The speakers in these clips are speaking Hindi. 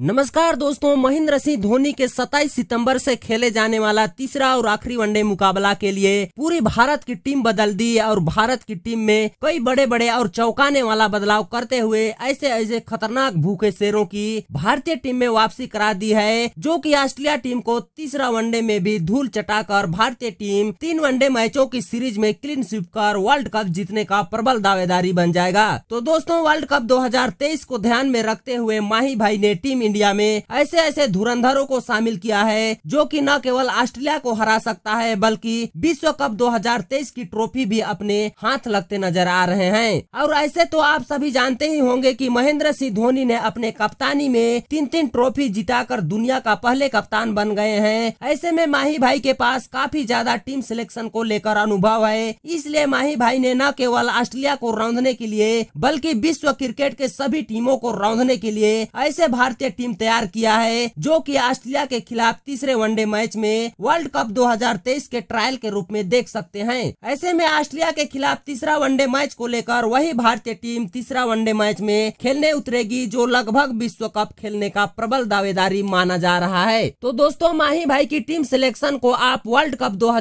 नमस्कार दोस्तों महेंद्र सिंह धोनी के 27 सितंबर से खेले जाने वाला तीसरा और आखिरी वनडे मुकाबला के लिए पूरी भारत की टीम बदल दी और भारत की टीम में कई बड़े बड़े और चौंकाने वाला बदलाव करते हुए ऐसे ऐसे खतरनाक भूखे शेरों की भारतीय टीम में वापसी करा दी है जो की ऑस्ट्रेलिया टीम को तीसरा वनडे में भी धूल चटाकर भारतीय टीम तीन वनडे मैचों की सीरीज में क्लीन स्वीप कर वर्ल्ड कप जीतने का प्रबल दावेदारी बन जाएगा तो दोस्तों वर्ल्ड कप दो को ध्यान में रखते हुए माही भाई ने टीम इंडिया में ऐसे ऐसे धुरंधरों को शामिल किया है जो कि न केवल ऑस्ट्रेलिया को हरा सकता है बल्कि विश्व कप 2023 की ट्रॉफी भी अपने हाथ लगते नजर आ रहे हैं और ऐसे तो आप सभी जानते ही होंगे कि महेंद्र सिंह धोनी ने अपने कप्तानी में तीन तीन ट्रॉफी जिताकर दुनिया का पहले कप्तान बन गए हैं ऐसे में माही भाई के पास काफी ज्यादा टीम सिलेक्शन को लेकर अनुभव है इसलिए माही भाई ने न केवल ऑस्ट्रेलिया को रौंदने के लिए बल्कि विश्व क्रिकेट के सभी टीमों को रौंदने के लिए ऐसे भारतीय टीम तैयार किया है जो कि ऑस्ट्रेलिया के खिलाफ तीसरे वनडे मैच में वर्ल्ड कप 2023 के ट्रायल के रूप में देख सकते हैं ऐसे में ऑस्ट्रेलिया के खिलाफ तीसरा वनडे मैच को लेकर वही भारतीय टीम तीसरा वनडे मैच में खेलने उतरेगी जो लगभग विश्व कप खेलने का प्रबल दावेदारी माना जा रहा है तो दोस्तों माही भाई की टीम सिलेक्शन को आप वर्ल्ड कप दो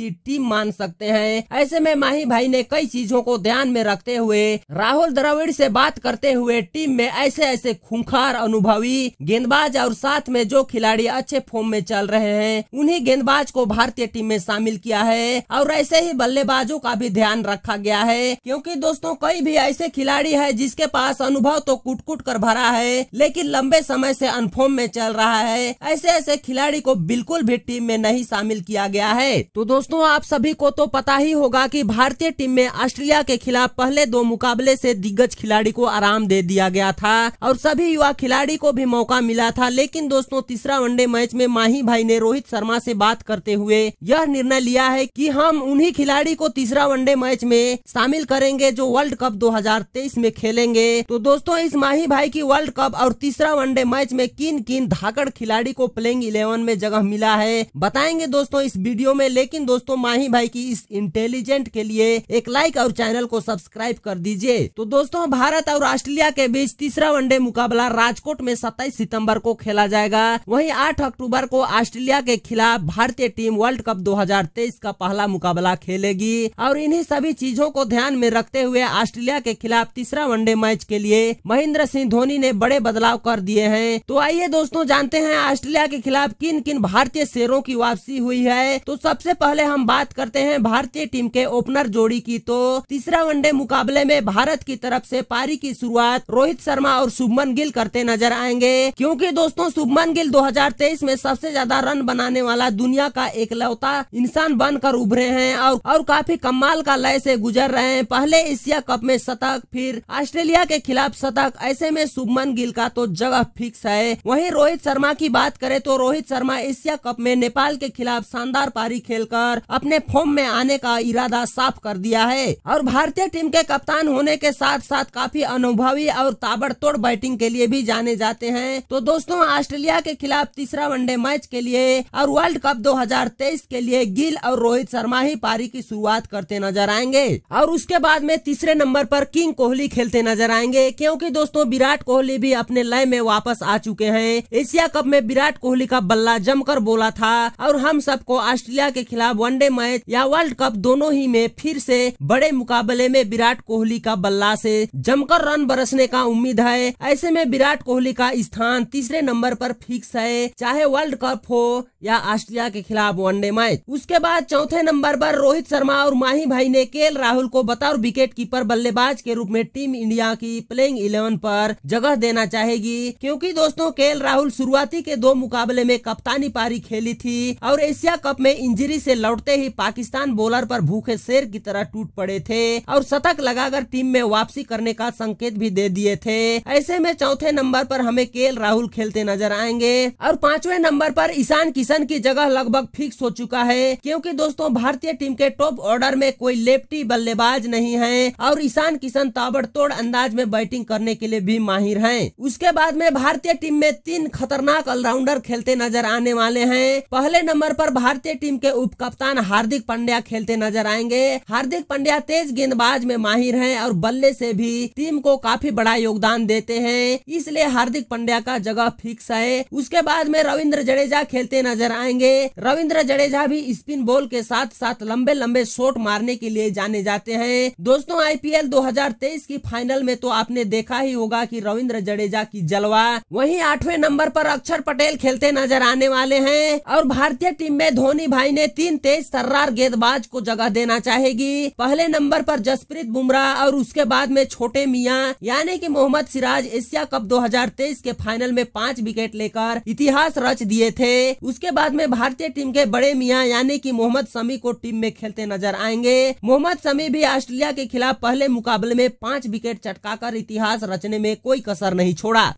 की टीम मान सकते हैं ऐसे में माही भाई ने कई चीजों को ध्यान में रखते हुए राहुल द्रविड़ से बात करते हुए टीम में ऐसे ऐसे खूंखार अनुभव अनुभवी गेंदबाज और साथ में जो खिलाड़ी अच्छे फॉर्म में चल रहे हैं उन्हीं गेंदबाज को भारतीय टीम में शामिल किया है और ऐसे ही बल्लेबाजों का भी ध्यान रखा गया है क्योंकि दोस्तों कई भी ऐसे खिलाड़ी है जिसके पास अनुभव तो कुट कुट कर भरा है लेकिन लंबे समय से अनफॉर्म में चल रहा है ऐसे ऐसे खिलाड़ी को बिल्कुल भी टीम में नहीं शामिल किया गया है तो दोस्तों आप सभी को तो पता ही होगा की भारतीय टीम में ऑस्ट्रेलिया के खिलाफ पहले दो मुकाबले ऐसी दिग्गज खिलाड़ी को आराम दे दिया गया था और सभी युवा खिलाड़ी को को भी मौका मिला था लेकिन दोस्तों तीसरा वनडे मैच में माही भाई ने रोहित शर्मा से बात करते हुए यह निर्णय लिया है कि हम उन्हीं खिलाड़ी को तीसरा वनडे मैच में शामिल करेंगे जो वर्ल्ड कप 2023 में खेलेंगे तो दोस्तों इस माही भाई की वर्ल्ड कप और तीसरा वनडे मैच में किन किन धाकड़ खिलाड़ी को प्लेइंग इलेवन में जगह मिला है बताएंगे दोस्तों इस वीडियो में लेकिन दोस्तों माही भाई की इस इंटेलिजेंट के लिए एक लाइक और चैनल को सब्सक्राइब कर दीजिए तो दोस्तों भारत और ऑस्ट्रेलिया के बीच तीसरा वनडे मुकाबला राजकोट में सत्ताईस सितंबर को खेला जाएगा वहीं आठ अक्टूबर को ऑस्ट्रेलिया के खिलाफ भारतीय टीम वर्ल्ड कप 2023 का पहला मुकाबला खेलेगी और इन्हीं सभी चीजों को ध्यान में रखते हुए ऑस्ट्रेलिया के खिलाफ तीसरा वनडे मैच के लिए महेंद्र सिंह धोनी ने बड़े बदलाव कर दिए हैं तो आइए दोस्तों जानते हैं ऑस्ट्रेलिया के खिलाफ किन किन भारतीय शेरों की वापसी हुई है तो सबसे पहले हम बात करते हैं भारतीय टीम के ओपनर जोड़ी की तो तीसरा वनडे मुकाबले में भारत की तरफ से पारी की शुरुआत रोहित शर्मा और शुभमन गिल करते नजर आए पाएंगे क्योंकि दोस्तों शुभमन गिल 2023 में सबसे ज्यादा रन बनाने वाला दुनिया का एकलौता इंसान बनकर उभरे हैं और और काफी कमाल का लय से गुजर रहे हैं पहले एशिया कप में शतक फिर ऑस्ट्रेलिया के खिलाफ शतक ऐसे में शुभमन गिल का तो जगह फिक्स है वही रोहित शर्मा की बात करे तो रोहित शर्मा एशिया कप में नेपाल के खिलाफ शानदार पारी खेल अपने फॉर्म में आने का इरादा साफ कर दिया है और भारतीय टीम के कप्तान होने के साथ साथ काफी अनुभवी और ताबड़तोड़ बैटिंग के लिए भी जाने जाते चाहते हैं तो दोस्तों ऑस्ट्रेलिया के खिलाफ तीसरा वनडे मैच के लिए और वर्ल्ड कप 2023 के लिए गिल और रोहित शर्मा ही पारी की शुरुआत करते नजर आएंगे और उसके बाद में तीसरे नंबर पर किंग कोहली खेलते नजर आएंगे क्योंकि दोस्तों विराट कोहली भी अपने लय में वापस आ चुके हैं एशिया कप में विराट कोहली का बल्ला जमकर बोला था और हम सबको ऑस्ट्रेलिया के खिलाफ वनडे मैच या वर्ल्ड कप दोनों ही में फिर से बड़े मुकाबले में विराट कोहली का बल्ला से जमकर रन बरसने का उम्मीद है ऐसे में विराट कोहली का का स्थान तीसरे नंबर पर फिक्स है चाहे वर्ल्ड कप हो या ऑस्ट्रेलिया के खिलाफ वनडे मैच उसके बाद चौथे नंबर पर रोहित शर्मा और माही भाई ने के राहुल को बतौर विकेट कीपर बल्लेबाज के रूप में टीम इंडिया की प्लेइंग इलेवन पर जगह देना चाहेगी क्योंकि दोस्तों के राहुल शुरुआती के दो मुकाबले में कप्तानी पारी खेली थी और एशिया कप में इंजरी से लौटते ही पाकिस्तान बॉलर पर भूखे शेर की तरह टूट पड़े थे और शतक लगाकर टीम में वापसी करने का संकेत भी दे दिए थे ऐसे में चौथे नंबर पर हमें के राहुल खेलते नजर आएंगे और पांचवें नंबर पर ईशान किशन की जगह लगभग फिक्स हो चुका है क्योंकि दोस्तों भारतीय टीम के टॉप ऑर्डर में कोई लेफ्टी बल्लेबाज नहीं है और ईशान किशन ताबड़तोड़ अंदाज में बैटिंग करने के लिए भी माहिर है उसके बाद में भारतीय टीम में तीन खतरनाक ऑलराउंडर खेलते नजर आने वाले हैं पहले नंबर पर भारतीय टीम के उप कप्तान हार्दिक पांड्या खेलते नजर आएंगे हार्दिक पांड्या तेज गेंदबाज में माहिर हैं और बल्ले से भी टीम को काफी बड़ा योगदान देते हैं इसलिए हार्दिक हार्दिक पंड्या का जगह फिक्स है उसके बाद में रविंद्र जडेजा खेलते नजर आएंगे रविंद्र जडेजा भी स्पिन बॉल के साथ साथ लंबे लंबे शॉट मारने के लिए जाने जाते हैं दोस्तों आईपीएल 2023 की फाइनल में तो आपने देखा ही होगा कि रविंद्र जडेजा की जलवा वहीं आठवें नंबर पर अक्षर पटेल खेलते नजर आने वाले हैं और भारतीय टीम में धोनी भाई ने तीन तेज तर्रार गेंदबाज को जगह देना चाहेगी पहले नंबर पर जसप्रीत बुमराह और उसके बाद में छोटे मियाँ यानी कि मोहम्मद सिराज एशिया कप दो सीरीज के फाइनल में पांच विकेट लेकर इतिहास रच दिए थे उसके बाद में भारतीय टीम के बड़े मियाँ यानी की मोहम्मद शमी को टीम में खेलते नजर आएंगे मोहम्मद शमी भी ऑस्ट्रेलिया के खिलाफ पहले मुकाबले में पांच विकेट चटकाकर इतिहास रचने में कोई कसर नहीं छोड़ा